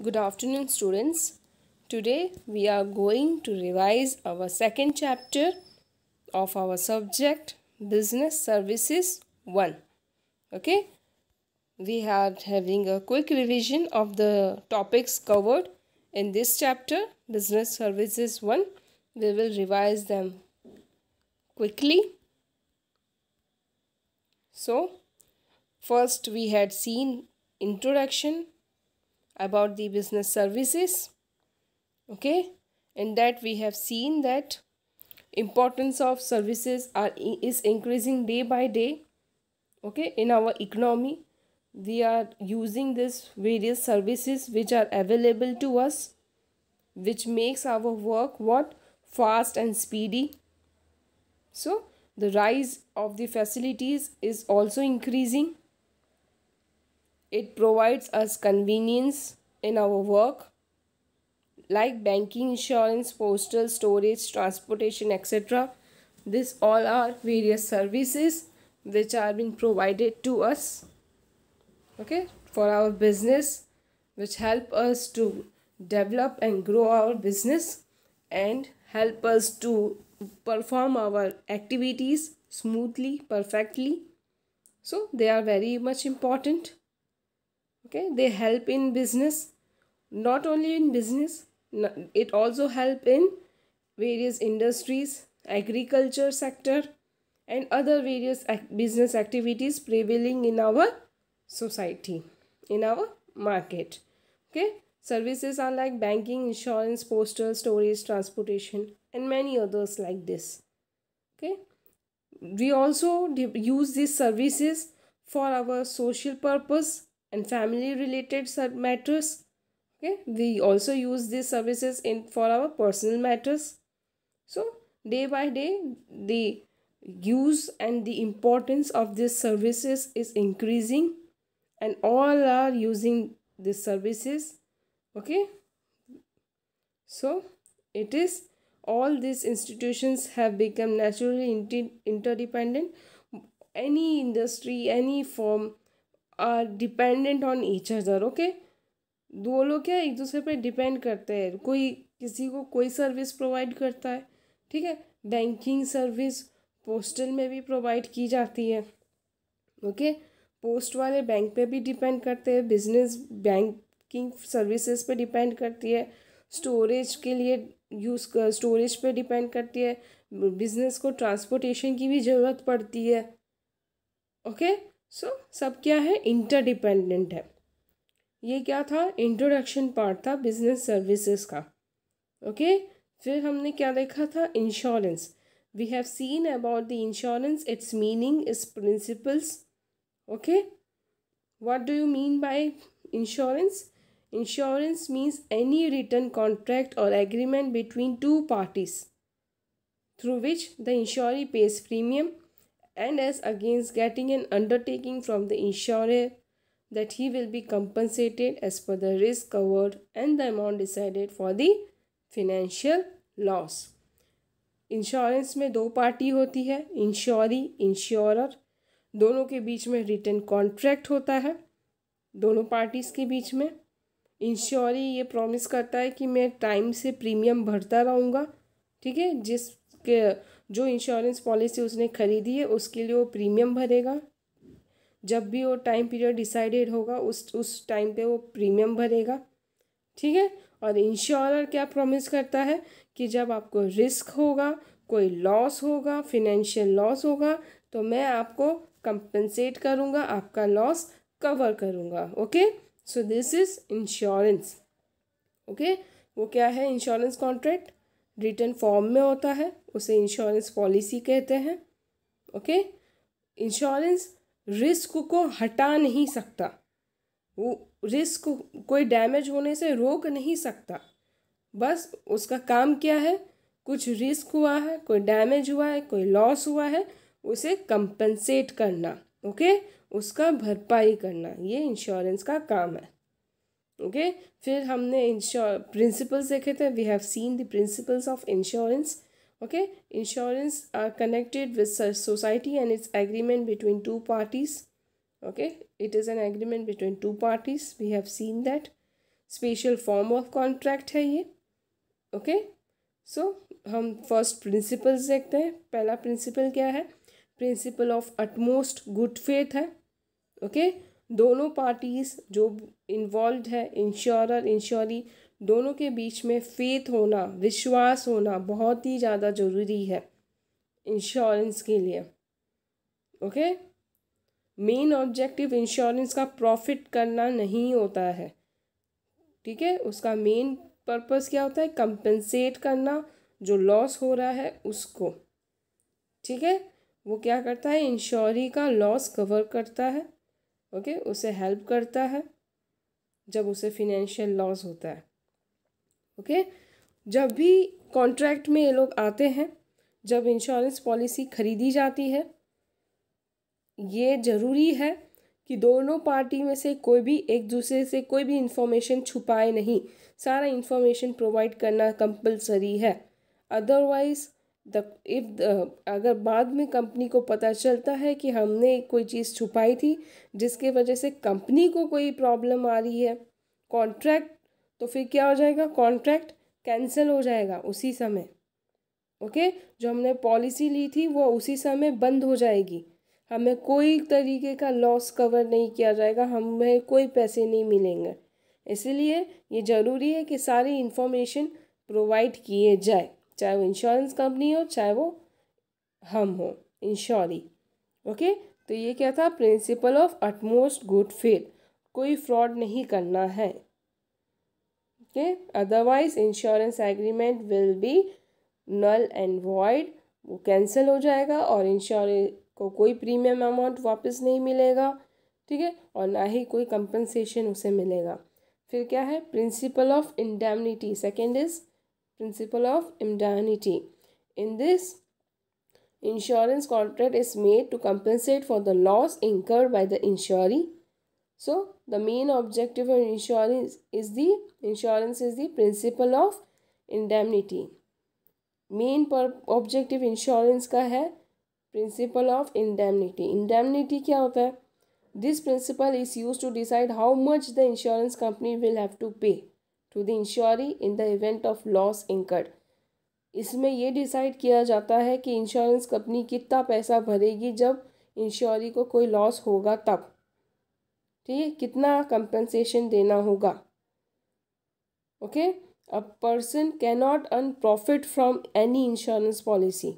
Good afternoon students. Today we are going to revise our second chapter of our subject business services 1. Okay. We are having a quick revision of the topics covered in this chapter business services 1. We will revise them quickly. So first we had seen introduction about the business services okay in that we have seen that importance of services are is increasing day by day okay in our economy we are using this various services which are available to us which makes our work what fast and speedy so the rise of the facilities is also increasing it provides us convenience in our work like banking, insurance, postal, storage, transportation, etc. This all are various services which are being provided to us okay for our business which help us to develop and grow our business and help us to perform our activities smoothly perfectly so they are very much important okay they help in business not only in business it also help in various industries agriculture sector and other various business activities prevailing in our society in our market okay services are like banking insurance postal storage transportation and many others like this okay we also use these services for our social purpose and family related matters okay we also use these services in for our personal matters so day by day the use and the importance of these services is increasing and all are using these services okay so it is all these institutions have become naturally interdependent any industry any form are dependent on each other okay दो लोग क्या एक दूसरे पर depend करते हैं कोई किसी को कोई सर्विस प्रोवाइड करता है ठीक है बैंकिंग सर्विस पोस्टल में भी प्रोवाइड की जाती है ओके पोस्ट वाले बैंक पे भी डिपेंड करते हैं बिजनेस बैंकिंग सर्विसेज पे डिपेंड करती है स्टोरेज के लिए यूज़ कर स्टोरेज पे डिपेंड करती है बिजनेस को ट्रांसपोर्टेशन की भी ज़रूरत पड़ती है ओके okay? सो so, सब क्या है इंटरडिपेंडेंट है ये क्या था इंट्रोडक्शन पार्ट था बिजनेस सर्विसेज का ओके फिर हमने क्या देखा था insurance we have seen about the insurance its meaning its principles okay what do you mean by insurance insurance means any return contract और agreement between two parties through which the insuree pays premium and as against getting an undertaking from the insurer that he will be compensated as per the risk covered and the amount decided for the financial loss insurance में दो party होती है इंश्योरी insurer दोनों के बीच में return contract होता है दोनों पार्टीज़ के बीच में इंश्योरी ये प्रॉमिस करता है कि मैं टाइम से प्रीमियम भरता रहूँगा ठीक है जिसके जो इंश्योरेंस पॉलिसी उसने ख़रीदी है उसके लिए वो प्रीमियम भरेगा जब भी वो टाइम पीरियड डिसाइडेड होगा उस उस टाइम पे वो प्रीमियम भरेगा ठीक है और इंश्योरर क्या प्रॉमिस करता है कि जब आपको रिस्क होगा कोई लॉस होगा फिनेंशियल लॉस होगा तो मैं आपको कंपनसेट करूँगा आपका लॉस कवर करूँगा okay so this is insurance okay वो क्या है इंश्योरेंस कॉन्ट्रैक्ट रिटर्न फॉर्म में होता है उसे इंश्योरेंस पॉलिसी कहते हैं ओके इंश्योरेंस रिस्क को हटा नहीं सकता वो रिस्क कोई डैमेज होने से रोक नहीं सकता बस उसका काम क्या है कुछ रिस्क हुआ है कोई डैमेज हुआ है कोई लॉस हुआ है उसे कंपनसेट करना ओके उसका भरपाई करना ये इंश्योरेंस का काम है ओके फिर हमने इंश्योर प्रिंसिपल्स देखे थे we have seen the principles of insurance okay insurance are connected with society and its agreement between two parties okay it is an agreement between two parties we have seen that special form of contract है ये okay okay? So so, हम first principles देखते हैं पहला principle क्या है principle of utmost good faith है okay okay? दोनों पार्टीज जो इन्वॉल्व है इंश्योरर इंश्योरी दोनों के बीच में फेथ होना विश्वास होना बहुत ही ज़्यादा ज़रूरी है इंश्योरेंस के लिए ओके मेन ऑब्जेक्टिव इंश्योरेंस का प्रॉफिट करना नहीं होता है ठीक है उसका मेन पर्पस क्या होता है कंपनसेट करना जो लॉस हो रहा है उसको ठीक है वो क्या करता है इंश्योरी का लॉस कवर करता है ओके उसे हेल्प करता है जब उसे फिनेंशियल लॉस होता है ओके जब भी कॉन्ट्रैक्ट में ये लोग आते हैं जब इंश्योरेंस पॉलिसी खरीदी जाती है ये ज़रूरी है कि दोनों पार्टी में से कोई भी एक दूसरे से कोई भी इंफॉर्मेशन छुपाए नहीं सारा इंफॉर्मेशन प्रोवाइड करना कंपलसरी है अदरवाइज द इफ अगर बाद में कंपनी को पता चलता है कि हमने कोई चीज़ छुपाई थी जिसके वजह से कंपनी को कोई प्रॉब्लम आ रही है कॉन्ट्रैक्ट तो फिर क्या हो जाएगा कॉन्ट्रैक्ट कैंसिल हो जाएगा उसी समय ओके जो हमने पॉलिसी ली थी वो उसी समय बंद हो जाएगी हमें कोई तरीके का लॉस कवर नहीं किया जाएगा हमें कोई पैसे नहीं मिलेंगे इसीलिए ये ज़रूरी है कि सारी इन्फॉर्मेशन प्रोवाइड किए जाए चाहे वो इंश्योरेंस कंपनी हो चाहे वो हम हो इंश्योरी ओके तो ये क्या था principle of utmost good faith कोई फ्रॉड नहीं करना है okay otherwise insurance agreement will be null and void वो कैंसिल हो जाएगा और इंश्योर को कोई प्रीमियम अमाउंट वापस नहीं मिलेगा ठीक है और ना ही कोई कंपनसेशन उसे मिलेगा फिर क्या है principle of indemnity second is principle of indemnity in this insurance contract is made to compensate for the loss incurred by the insuree So the main objective of insurance is the insurance is the principle of indemnity. Main पर objective insurance का है principle of indemnity indemnity क्या होता है this principle is use to decide how much the insurance company will have to pay to the insuree in the event of loss incurred इसमें यह decide किया जाता है कि इंश्योरेंस कंपनी कितना पैसा भरेगी जब इंश्योरी को कोई लॉस होगा तब ठीक कितना कंपनसेशन देना होगा okay a person cannot earn profit from any insurance policy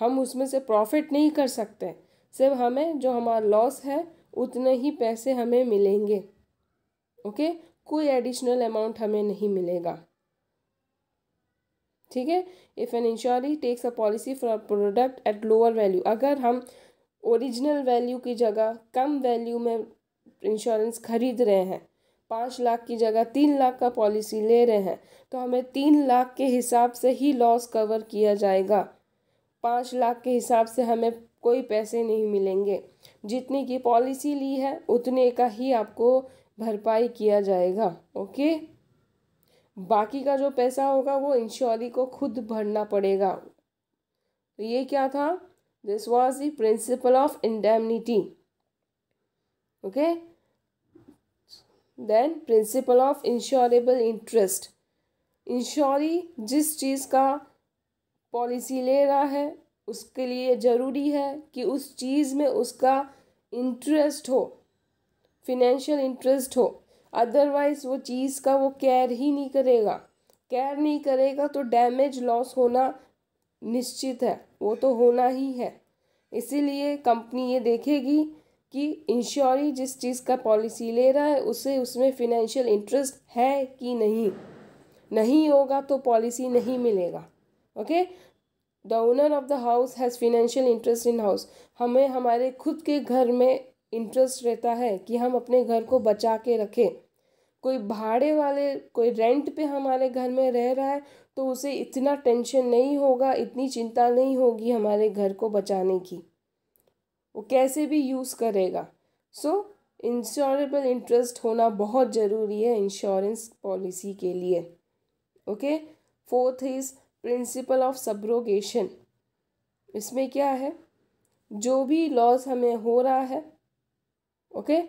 हम उसमें से प्रॉफिट नहीं कर सकते सिर्फ हमें जो हमारा लॉस है उतने ही पैसे हमें मिलेंगे ओके okay? कोई एडिशनल अमाउंट हमें नहीं मिलेगा ठीक है if an insuree takes a policy for a product at lower value अगर हम ओरिजिनल वैल्यू की जगह कम वैल्यू में इंश्योरेंस खरीद रहे हैं पाँच लाख की जगह तीन लाख का पॉलिसी ले रहे हैं तो हमें तीन लाख के हिसाब से ही लॉस कवर किया जाएगा पाँच लाख के हिसाब से हमें कोई पैसे नहीं मिलेंगे जितने की पॉलिसी ली है उतने का ही आपको भरपाई किया जाएगा ओके बाकी का जो पैसा होगा वो इंश्योरी को खुद भरना पड़ेगा तो ये क्या था This was the principle of indemnity. Okay. Then principle of insurable interest. इंश्योरी जिस चीज़ का पॉलिसी ले रहा है उसके लिए ज़रूरी है कि उस चीज़ में उसका इंटरेस्ट हो फिनेंशियल इंटरेस्ट हो अदरवाइज़ वो चीज़ का वो केयर ही नहीं करेगा केयर नहीं करेगा तो डैमेज लॉस होना निश्चित है वो तो होना ही है इसीलिए कंपनी ये देखेगी कि इंश्योरी जिस चीज़ का पॉलिसी ले रहा है उसे उसमें फिनेंशियल इंटरेस्ट है कि नहीं नहीं होगा तो पॉलिसी नहीं मिलेगा okay the owner of the house has financial interest in house हमें हमारे खुद के घर में इंटरेस्ट रहता है कि हम अपने घर को बचा के रखें कोई भाड़े वाले कोई रेंट पे हमारे घर में रह रहा है तो उसे इतना टेंशन नहीं होगा इतनी चिंता नहीं होगी हमारे घर को बचाने की वो कैसे भी यूज़ करेगा सो इंश्योरेबल इंटरेस्ट होना बहुत ज़रूरी है इंश्योरेंस पॉलिसी के लिए okay fourth is principle of subrogation इसमें क्या है जो भी लॉस हमें हो रहा है ओके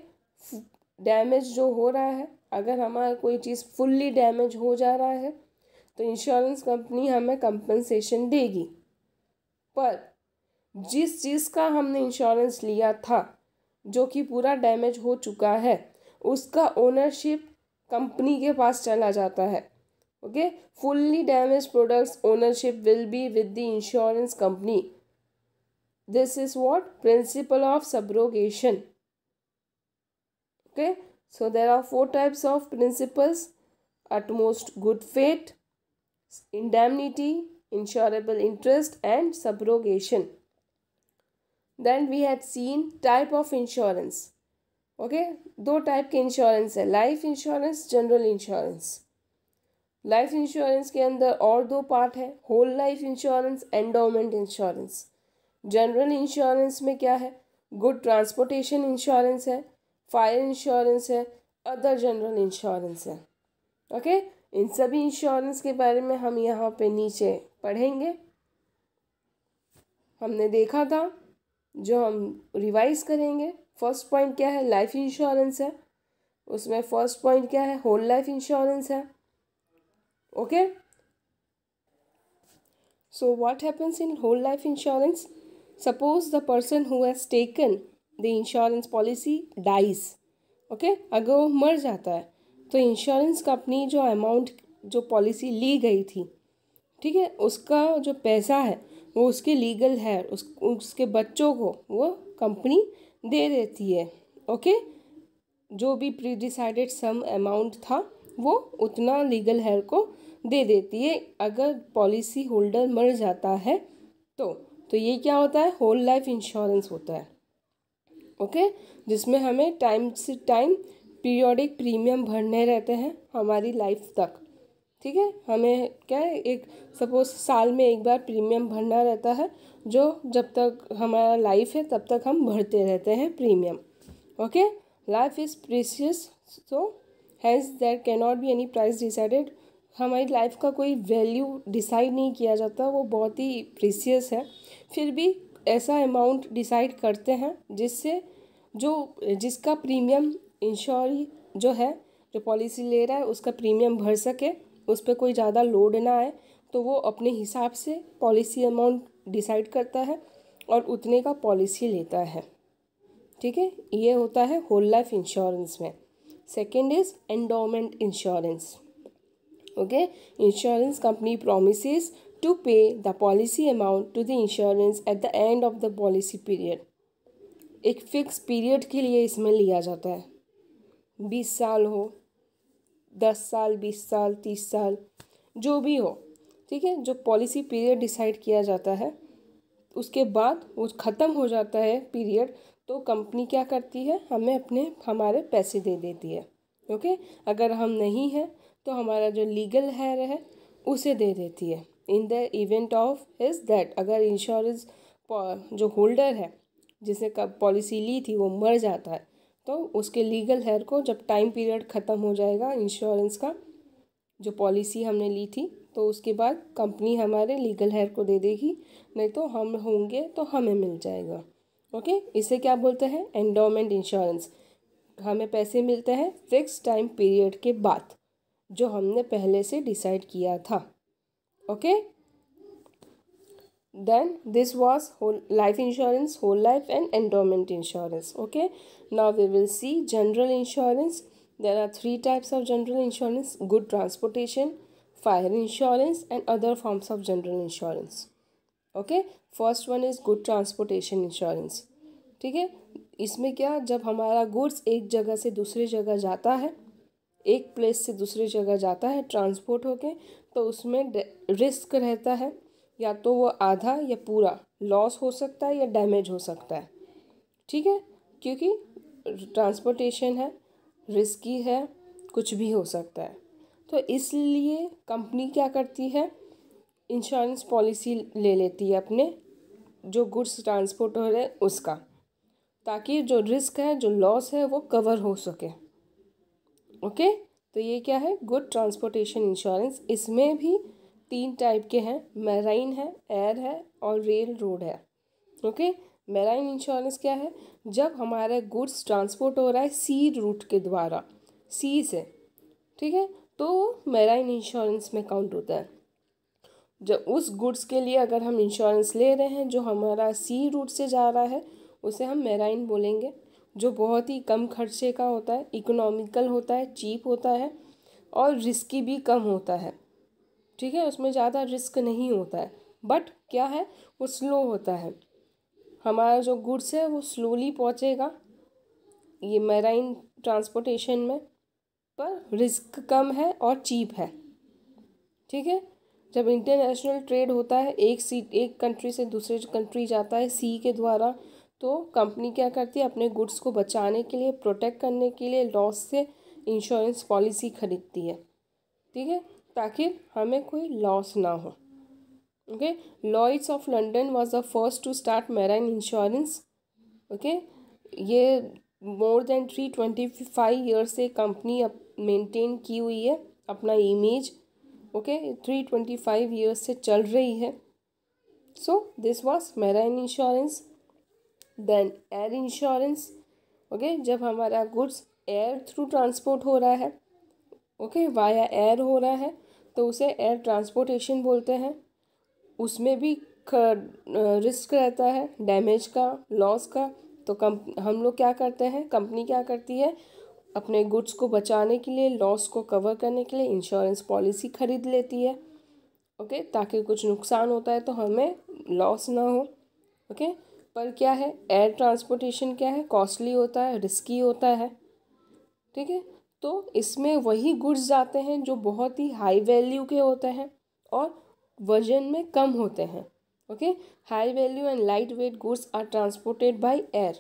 डैमेज जो हो रहा है अगर हमारा कोई चीज़ फुल्ली डैमेज हो जा रहा है तो इंश्योरेंस कंपनी हमें कंपनसेशन देगी पर जिस चीज़ का हमने इंश्योरेंस लिया था जो कि पूरा डैमेज हो चुका है उसका ओनरशिप कंपनी के पास चला जाता है okay fully damage products ownership will be with the insurance company this is what principle of subrogation okay so there are four types of principles utmost good faith indemnity insurable interest and subrogation then we had seen type of insurance okay okay? दो type के insurance है life insurance general insurance life insurance के अंदर और दो part है whole life insurance endowment insurance general insurance में क्या है गुड ट्रांसपोर्टेशन इंश्योरेंस है फायर इंश्योरेंस है अदर जनरल इंश्योरेंस है ओके okay? इन सभी इंश्योरेंस के बारे में हम यहाँ पे नीचे पढ़ेंगे हमने देखा था जो हम रिवाइज करेंगे फर्स्ट पॉइंट क्या है लाइफ इंश्योरेंस है उसमें फर्स्ट पॉइंट क्या है होल लाइफ इंश्योरेंस है okay so what happens in whole life insurance suppose the person who has taken the insurance policy dies okay अगर वो मर जाता है तो इंश्योरेंस कंपनी जो अमाउंट जो पॉलिसी ली गई थी ठीक है उसका जो पैसा है वो उसके लीगल है उस उसके बच्चों को वो कंपनी दे देती है ओके जो भी प्री डिसाइडेड सम अमाउंट था वो उतना लीगल हेयर को दे देती है अगर पॉलिसी होल्डर मर जाता है तो तो ये क्या होता है होल लाइफ इंश्योरेंस होता है ओके जिसमें हमें टाइम से टाइम पीरियोडिक प्रीमियम भरने रहते हैं हमारी लाइफ तक ठीक है हमें क्या है एक सपोज साल में एक बार प्रीमियम भरना रहता है जो जब तक हमारा लाइफ है तब तक हम भरते रहते हैं premium okay life is precious so hence there cannot be any price decided हमारी लाइफ का कोई वैल्यू डिसाइड नहीं किया जाता वो बहुत ही प्रीसियस है फिर भी ऐसा अमाउंट डिसाइड करते हैं जिससे जो जिसका प्रीमियम इंश्योर जो है जो पॉलिसी ले रहा है उसका प्रीमियम भर सके उस पर कोई ज़्यादा लोड ना आए तो वो अपने हिसाब से पॉलिसी अमाउंट डिसाइड करता है और उतने का पॉलिसी लेता है ठीक है ये होता है होल लाइफ इंश्योरेंस में second is endowment insurance okay insurance company promise to pay the policy amount to the insurance at the end of the policy period एक फिक्स पीरियड के लिए इसमें लिया जाता है बीस साल हो दस साल बीस साल तीस साल जो भी हो ठीक है जो पॉलिसी पीरियड डिसाइड किया जाता है उसके बाद वो ख़त्म हो जाता है पीरियड तो कंपनी क्या करती है हमें अपने हमारे पैसे दे देती है ओके अगर हम नहीं हैं तो हमारा जो लीगल हैर है उसे दे देती है in the event of is that अगर इंश्योरेंस जो होल्डर है जिसे पॉलिसी ली थी वो मर जाता है तो उसके लीगल हेयर को जब टाइम पीरियड ख़त्म हो जाएगा इंश्योरेंस का जो पॉलिसी हमने ली थी तो उसके बाद कंपनी हमारे लीगल हेयर को दे देगी नहीं तो हम होंगे तो हमें मिल जाएगा ओके इसे क्या बोलते हैं एंडोमेंट इंश्योरेंस हमें पैसे मिलते हैं फिक्स टाइम पीरियड के बाद जो हमने पहले से डिसाइड किया था okay then this was whole life insurance whole life and endowment insurance okay now we will see general insurance there are three types of general insurance good transportation fire insurance and other forms of general insurance okay first one is good transportation insurance ठीक है इसमें क्या जब हमारा goods एक जगह से दूसरी जगह जाता है एक प्लेस से दूसरी जगह जाता है ट्रांसपोर्ट होके तो उसमें रिस्क रहता है या तो वो आधा या पूरा लॉस हो सकता है या डैमेज हो सकता है ठीक है क्योंकि ट्रांसपोर्टेशन है रिस्की है कुछ भी हो सकता है तो इसलिए कंपनी क्या करती है इंश्योरेंस पॉलिसी ले लेती है अपने जो गुड्स ट्रांसपोर्ट हो रहे हैं उसका ताकि जो रिस्क है जो लॉस है वो कवर हो सके ओके तो ये क्या है गुड ट्रांसपोर्टेशन इंश्योरेंस इसमें भी तीन टाइप के हैं मैराइन है एयर है और रेल रोड है ओके मैराइन इंश्योरेंस क्या है जब हमारे गुड्स ट्रांसपोर्ट हो रहा है सी रूट के द्वारा सी से ठीक है तो मैराइन इंश्योरेंस में काउंट होता है जब उस गुड्स के लिए अगर हम इंश्योरेंस ले रहे हैं जो हमारा सी रूट से जा रहा है उसे हम मैराइन बोलेंगे जो बहुत ही कम खर्चे का होता है इकोनॉमिकल होता है चीप होता है और रिस्की भी कम होता है ठीक है उसमें ज़्यादा रिस्क नहीं होता है बट क्या है वो स्लो होता है हमारा जो गुड्स है वो स्लोली पहुँचेगा ये मैराइन ट्रांसपोर्टेशन में पर रिस्क कम है और चीप है ठीक है जब इंटरनेशनल ट्रेड होता है एक सी एक कंट्री से दूसरे कंट्री जाता है सी के द्वारा तो कंपनी क्या करती है अपने गुड्स को बचाने के लिए प्रोटेक्ट करने के लिए लॉस से इंश्योरेंस पॉलिसी खरीदती है ठीक है ताकि हमें कोई लॉस ना हो okay Lloyd's of London was the first to start marine insurance okay ये more than three twenty five year से कंपनी अब मेंटेन की हुई है अपना image okay three twenty five years से चल रही है so this was marine insurance then air insurance okay जब हमारा गुड्स एयर थ्रू ट्रांसपोर्ट हो रहा है ओके वाया एयर हो रहा है तो उसे एयर ट्रांसपोर्टेशन बोलते हैं उसमें भी रिस्क रहता है डैमेज का लॉस का तो कम हम लोग क्या करते हैं कंपनी क्या करती है अपने गुड्स को बचाने के लिए लॉस को कवर करने के लिए इंश्योरेंस पॉलिसी खरीद लेती है ओके ताकि कुछ नुकसान होता है तो हमें लॉस ना हो ओके पर क्या है एयर ट्रांसपोर्टेशन क्या है कॉस्टली होता है रिस्की होता है ठीक है तो इसमें वही गुड्स जाते हैं जो बहुत ही हाई वैल्यू के होते हैं और वजन में कम होते हैं okay high value and light weight goods are transported by air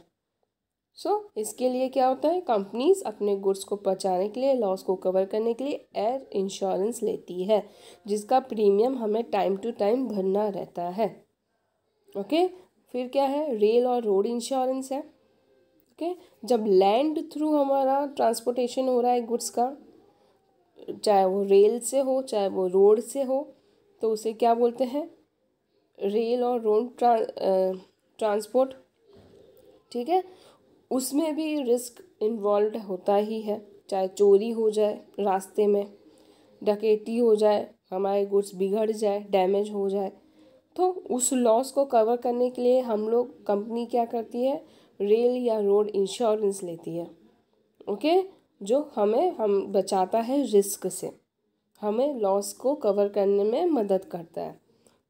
so इसके लिए क्या होता है कंपनीज अपने गुड्स को पहुँचाने के लिए लॉस को कवर करने के लिए एयर इंश्योरेंस लेती है जिसका प्रीमियम हमें टाइम टू टाइम भरना रहता है ओके okay? फिर क्या है रेल और रोड इंश्योरेंस है ओके जब लैंड थ्रू हमारा ट्रांसपोर्टेशन हो रहा है गुड्स का चाहे वो रेल से हो चाहे वो रोड से हो तो उसे क्या बोलते हैं रेल और रोड ट्रां, ट्रांसपोर्ट ठीक है उसमें भी रिस्क इन्वॉल्व होता ही है चाहे चोरी हो जाए रास्ते में डकेती हो जाए हमारे गुड्स बिगड़ जाए डैमेज हो जाए तो उस लॉस को कवर करने के लिए हम लोग कंपनी क्या करती है रेल या रोड इंश्योरेंस लेती है ओके जो हमें हम बचाता है रिस्क से हमें लॉस को कवर करने में मदद करता है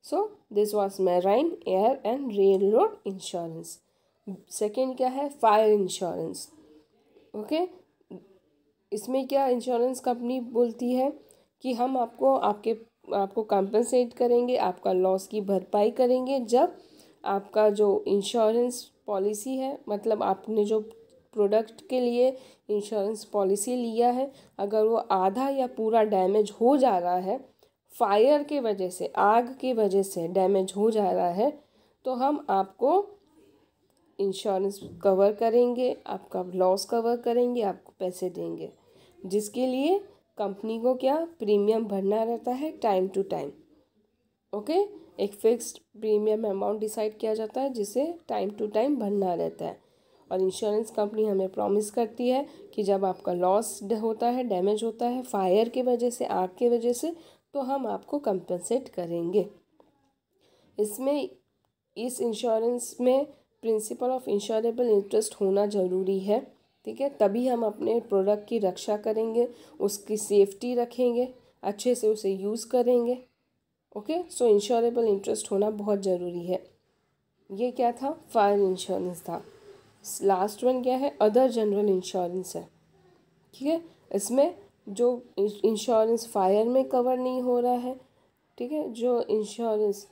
so this was marine air and rail road insurance second क्या है फायर इंश्योरेंस ओके इसमें क्या इंश्योरेंस कंपनी बोलती है कि हम आपको आपके आपको कंपनसेट करेंगे आपका लॉस की भरपाई करेंगे जब आपका जो इंश्योरेंस पॉलिसी है मतलब आपने जो प्रोडक्ट के लिए इंश्योरेंस पॉलिसी लिया है अगर वो आधा या पूरा डैमेज हो जा रहा है फायर के वजह से आग के वजह से डैमेज हो जा रहा है तो हम आपको इंश्योरेंस कवर करेंगे आपका लॉस कवर करेंगे आपको पैसे देंगे जिसके लिए कंपनी को क्या प्रीमियम भरना रहता है टाइम टू टाइम ओके एक फिक्स्ड प्रीमियम अमाउंट डिसाइड किया जाता है जिसे टाइम टू टाइम भरना रहता है और इंश्योरेंस कंपनी हमें प्रॉमिस करती है कि जब आपका लॉस होता है डैमेज होता है फायर की वजह से आग के वजह से तो हम आपको कंपनसेट करेंगे इसमें इस इंश्योरेंस में प्रिंसिपल ऑफ इंश्योरेबल इंटरेस्ट होना ज़रूरी है ठीक है तभी हम अपने प्रोडक्ट की रक्षा करेंगे उसकी सेफ्टी रखेंगे अच्छे से उसे यूज़ करेंगे ओके सो इंश्योरेबल इंटरेस्ट होना बहुत ज़रूरी है ये क्या था फायर इंश्योरेंस था लास्ट वन क्या है अदर जनरल इंश्योरेंस है ठीक है इसमें जो इंश्योरेंस फायर में कवर नहीं हो रहा है ठीक है जो इंश्योरेंस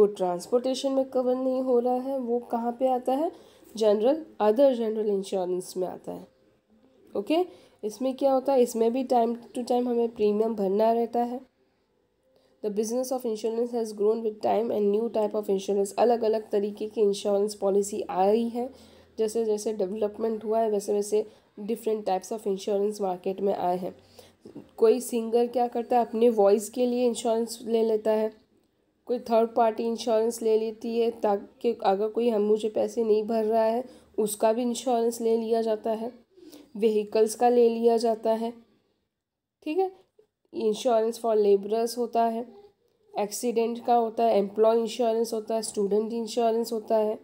गुड ट्रांसपोर्टेशन में कवर नहीं हो रहा है वो कहाँ पे आता है जनरल अदर जनरल इंश्योरेंस में आता है ओके इसमें क्या होता है इसमें भी टाइम टू टाइम हमें प्रीमियम भरना रहता है the business of insurance has grown with time and new type of insurance अलग अलग तरीके की इंश्योरेंस पॉलिसी आ रही है जैसे जैसे डेवलपमेंट हुआ है वैसे वैसे different types of insurance market में आए हैं कोई सिंगर क्या करता है अपने वॉइस के लिए इंश्योरेंस ले लेता है कोई थर्ड पार्टी इंश्योरेंस ले लेती है ताकि अगर कोई हम मुझे पैसे नहीं भर रहा है उसका भी इंश्योरेंस ले लिया जाता है व्हीकल्स का ले लिया जाता है ठीक है इंश्योरेंस फॉर लेबरर्स होता है एक्सीडेंट का होता है एम्प्लॉय इंश्योरेंस होता है स्टूडेंट इंश्योरेंस होता है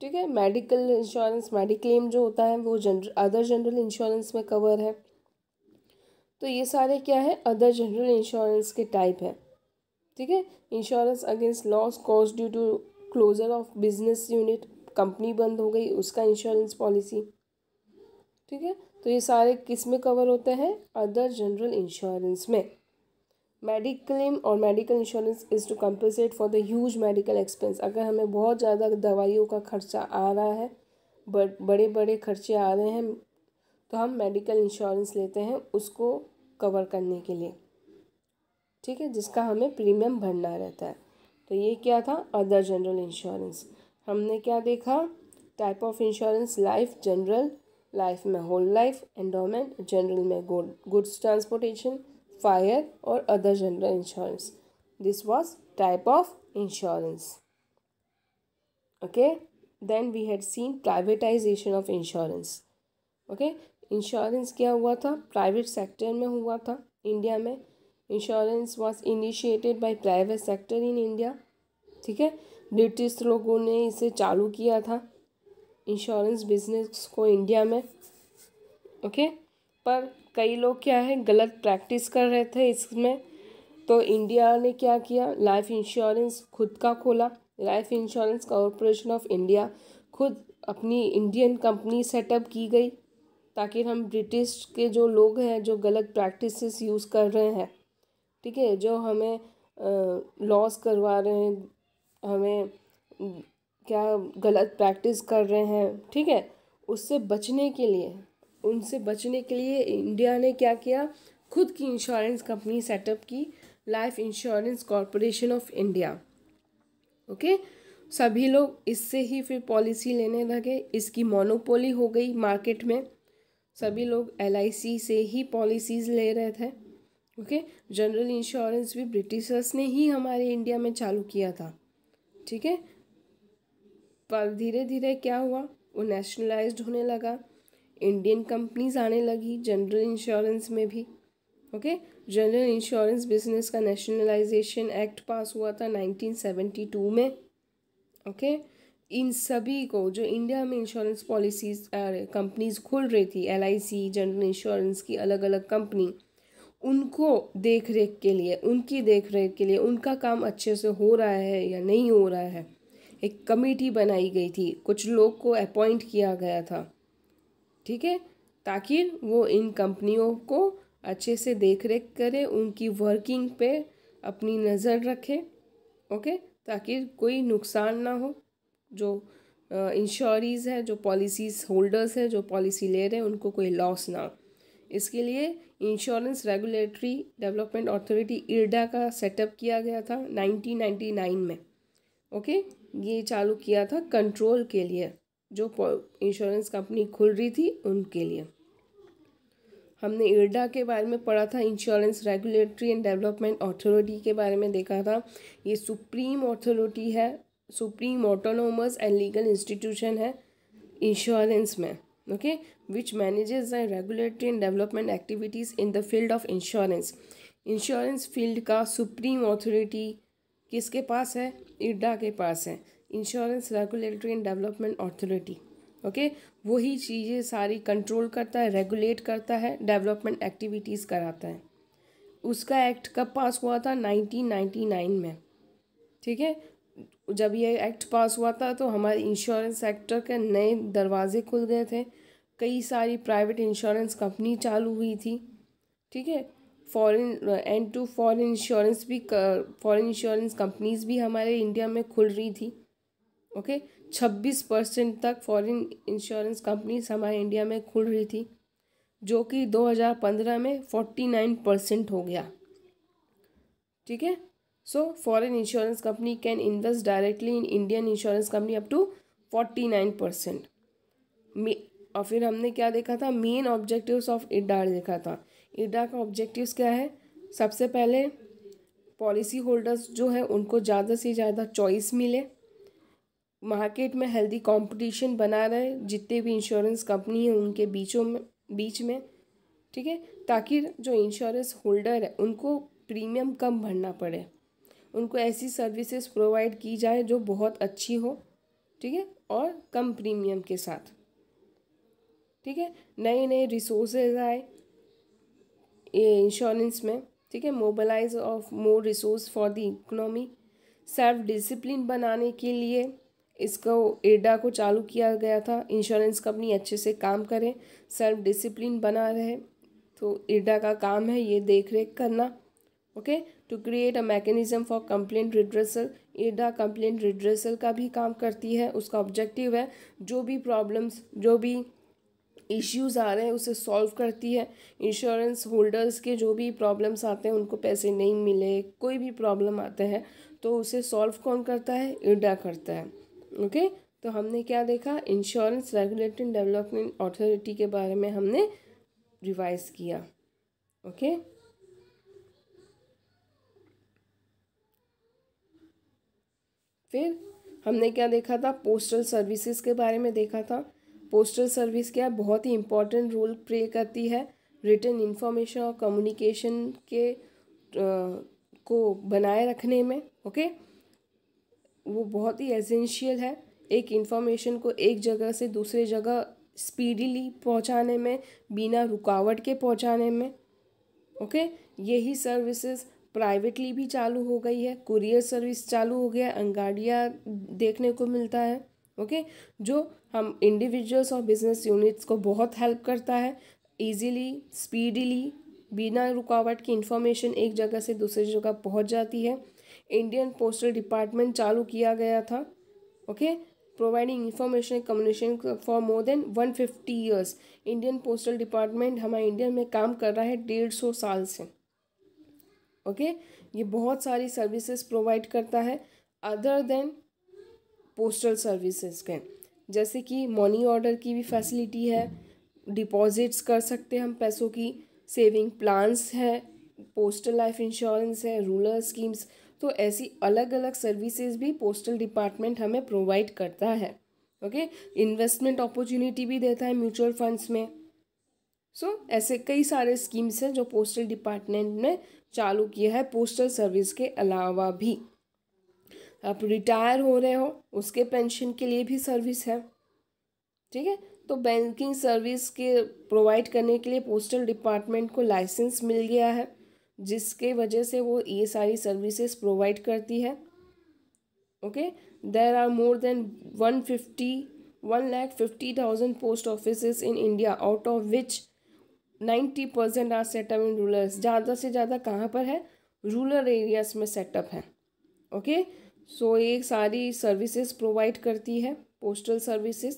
ठीक है मेडिकल इंश्योरेंस मेडिक्लेम जो होता है वो जनरल अदर जनरल इंश्योरेंस में कवर है तो ये सारे क्या है अदर जनरल इंश्योरेंस के टाइप है ठीक है insurance against loss cause due to closure of business unit company बंद हो गई उसका इंश्योरेंस पॉलिसी ठीक है तो ये सारे किस में कवर होते हैं अदर जनरल इंश्योरेंस में मेडिक्लेम और medical insurance is to compensate for the huge medical expense अगर हमें बहुत ज़्यादा दवाइयों का खर्चा आ रहा है बड़े बड़े खर्चे आ रहे हैं तो हम मेडिकल इंश्योरेंस लेते हैं उसको कवर करने के लिए ठीक है जिसका हमें प्रीमियम भरना रहता है तो ये क्या था अदर जनरल इंश्योरेंस हमने क्या देखा type of insurance life general life में होल लाइफ एंडोमेंट जनरल में गोल्ड गुड्स ट्रांसपोर्टेशन फायर और other general insurance this was type of insurance okay then we had seen privatization of insurance okay insurance क्या हुआ था private sector में हुआ था India में insurance was initiated by private sector in India ठीक है ब्रिटिश लोगों ने इसे चालू किया था इंश्योरेंस बिजनेस को इंडिया में ओके पर कई लोग क्या है गलत प्रैक्टिस कर रहे थे इसमें तो इंडिया ने क्या किया लाइफ इंश्योरेंस खुद का खोला life insurance corporation of India खुद अपनी इंडियन कंपनी सेटअप की गई ताकि हम ब्रिटिश के जो लोग हैं जो गलत प्रैक्टिसेस यूज़ कर रहे हैं ठीक है जो हमें लॉस करवा रहे हैं हमें क्या गलत प्रैक्टिस कर रहे हैं ठीक है उससे बचने के लिए उनसे बचने के लिए इंडिया ने क्या किया खुद की इंश्योरेंस कंपनी सेटअप की life insurance corporation of India okay सभी लोग इससे ही फिर पॉलिसी लेने लगे इसकी मोनोपोली हो गई मार्केट में सभी लोग एल से ही पॉलिसीज़ ले रहे थे ओके जनरल इंश्योरेंस भी ब्रिटिशर्स ने ही हमारे इंडिया में चालू किया था ठीक है पर धीरे धीरे क्या हुआ वो नेशनलाइज होने लगा इंडियन कंपनीज आने लगी जनरल इंश्योरेंस में भी ओके जनरल इंश्योरेंस बिजनेस का नेशनलाइजेशन एक्ट पास हुआ था 1972 में ओके okay? इन सभी को जो इंडिया में इंश्योरेंस पॉलिसीज कंपनीज खोल रही थी एल जनरल इंश्योरेंस की अलग अलग कंपनी उनको देख रेख के लिए उनकी देख रेख के लिए उनका काम अच्छे से हो रहा है या नहीं हो रहा है एक कमेटी बनाई गई थी कुछ लोग को अपॉइंट किया गया था ठीक है ताकि वो इन कंपनियों को अच्छे से देख रेख करें उनकी वर्किंग पे अपनी नज़र रखें ओके ताकि कोई नुकसान ना हो जो इंश्योरीज है जो पॉलिसीज होल्डर्स है जो पॉलिसी ले रहे हैं उनको कोई लॉस ना हो इसके लिए insurance regulatory development authority IRDA का सेटअप किया गया था 1999 में ओके ये चालू किया था कंट्रोल के लिए जो इंश्योरेंस कंपनी खुल रही थी उनके लिए हमने इर्डा के बारे में पढ़ा था insurance regulatory and development authority के बारे में देखा था ये सुप्रीम अथॉरिटी है supreme autonomous and legal institution है इंश्योरेंस में okay which manages the regulatory and development activities in the field of insurance insurance field का सुप्रीम अथॉरिटी किसके पास है इड्डा के पास है insurance regulatory and development authority okay वही चीज़ें सारी कंट्रोल करता है रेगुलेट करता है डेवलपमेंट एक्टिविटीज़ कराता है उसका एक्ट कब पास हुआ था 1999 में ठीक है जब ये एक्ट पास हुआ था तो हमारे इंश्योरेंस सेक्टर के नए दरवाजे खुल गए थे कई सारी प्राइवेट इंश्योरेंस कंपनी चालू हुई थी ठीक है foreign and to foreign insurance भी फॉरेन इंश्योरेंस कंपनीज भी हमारे इंडिया में खुल रही थी ओके छब्बीस परसेंट तक फॉरेन इंश्योरेंस कंपनीज हमारे इंडिया में खुल रही थी जो कि 2015 में 49 परसेंट हो गया ठीक है so foreign insurance company can invest directly in Indian insurance company up to forty nine percent और फिर हमने क्या देखा था मेन ऑब्जेक्टिव्स ऑफ इडार देखा था इडा का ऑब्जेक्टिव्स क्या है सबसे पहले पॉलिसी होल्डर्स जो है उनको ज़्यादा से ज़्यादा चॉइस मिले मार्केट में हेल्दी कंपटीशन बना रहे जितने भी इंश्योरेंस कंपनी है उनके बीचों में बीच में ठीक है ताकि जो इंश्योरेंस होल्डर है उनको प्रीमियम कम भरना पड़े उनको ऐसी सर्विसेज प्रोवाइड की जाए जो बहुत अच्छी हो ठीक है और कम प्रीमियम के साथ ठीक है नए नए रिसोर्सेज आए इंश्योरेंस में ठीक है mobilize of more resource for the economy self discipline बनाने के लिए इसको एडा को चालू किया गया था इंश्योरेंस कंपनी अच्छे से काम करें सेल्फ डिसिप्लिन बना रहे तो एडा का काम है ये देख रेख करना okay to create a mechanism for complaint redressal IRDA complaint redressal का भी काम करती है उसका ऑब्जेक्टिव है जो भी प्रॉब्लम्स जो भी इश्यूज़ आ रहे हैं उसे सॉल्व करती है इंश्योरेंस होल्डर्स के जो भी प्रॉब्लम्स आते हैं उनको पैसे नहीं मिले कोई भी प्रॉब्लम आते हैं तो उसे सॉल्व कौन करता है इडा करता है ओके तो हमने क्या देखा इंश्योरेंस रेगुलेटरी डेवलपमेंट अथॉरिटी के बारे में हमने रिवाइज किया ओके फिर हमने क्या देखा था पोस्टल सर्विसेज के बारे में देखा था पोस्टल सर्विस क्या बहुत ही इम्पोर्टेंट रोल प्ले करती है रिटर्न इन्फॉर्मेशन और कम्युनिकेशन के आ, को बनाए रखने में ओके वो बहुत ही एसेंशियल है एक इन्फॉर्मेशन को एक जगह से दूसरे जगह स्पीडीली पहुंचाने में बिना रुकावट के पहुंचाने में ओके यही सर्विसेज प्राइवेटली भी चालू हो गई है कुरियर सर्विस चालू हो गया अंगाड़िया देखने को मिलता है ओके जो हम इंडिविजुअल्स और बिजनेस यूनिट्स को बहुत हेल्प करता है ईजीली स्पीडिली बिना रुकावट की इंफॉर्मेशन एक जगह से दूसरी जगह पहुंच जाती है इंडियन पोस्टल डिपार्टमेंट चालू किया गया था okay providing information communication for more than one fifty years Indian postal department हमारे इंडिया में काम कर रहा है डेढ़ सौ साल से ओके okay? ये बहुत सारी सर्विसेज प्रोवाइड करता है अदर देन पोस्टल सर्विसेज के जैसे कि मनी ऑर्डर की भी फैसिलिटी है डिपॉजिट्स कर सकते हैं हम पैसों की सेविंग प्लान्स है पोस्टल लाइफ इंश्योरेंस है रूरल स्कीम्स तो ऐसी अलग अलग सर्विसेज भी पोस्टल डिपार्टमेंट हमें प्रोवाइड करता है ओके इन्वेस्टमेंट अपॉर्चुनिटी भी देता है म्यूचुअल फंड्स में सो so, ऐसे कई सारे स्कीम्स हैं जो पोस्टल डिपार्टमेंट ने चालू किया है पोस्टल सर्विस के अलावा भी आप रिटायर हो रहे हो उसके पेंशन के लिए भी सर्विस है ठीक है तो बैंकिंग सर्विस के प्रोवाइड करने के लिए पोस्टल डिपार्टमेंट को लाइसेंस मिल गया है जिसके वजह से वो ये सारी सर्विसेज प्रोवाइड करती है okay there are more than one fifty one lakh fifty thousand post office in India out of which ninety percent are set up in rural ज़्यादा से ज़्यादा कहाँ पर है रूरल एरियाज में सेटअप है ओके okay? सो ये सारी सर्विसेज प्रोवाइड करती है पोस्टल सर्विसेज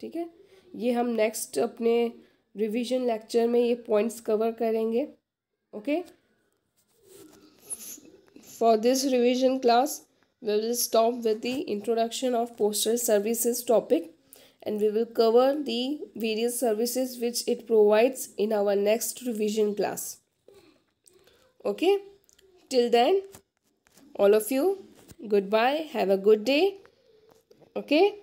ठीक है ये हम नेक्स्ट अपने रिवीजन लेक्चर में ये पॉइंट्स कवर करेंगे okay for this revision class we will stop with the introduction of postal services topic and we will cover the various services which it provides in our next revision class okay till then all of you goodbye have a good day okay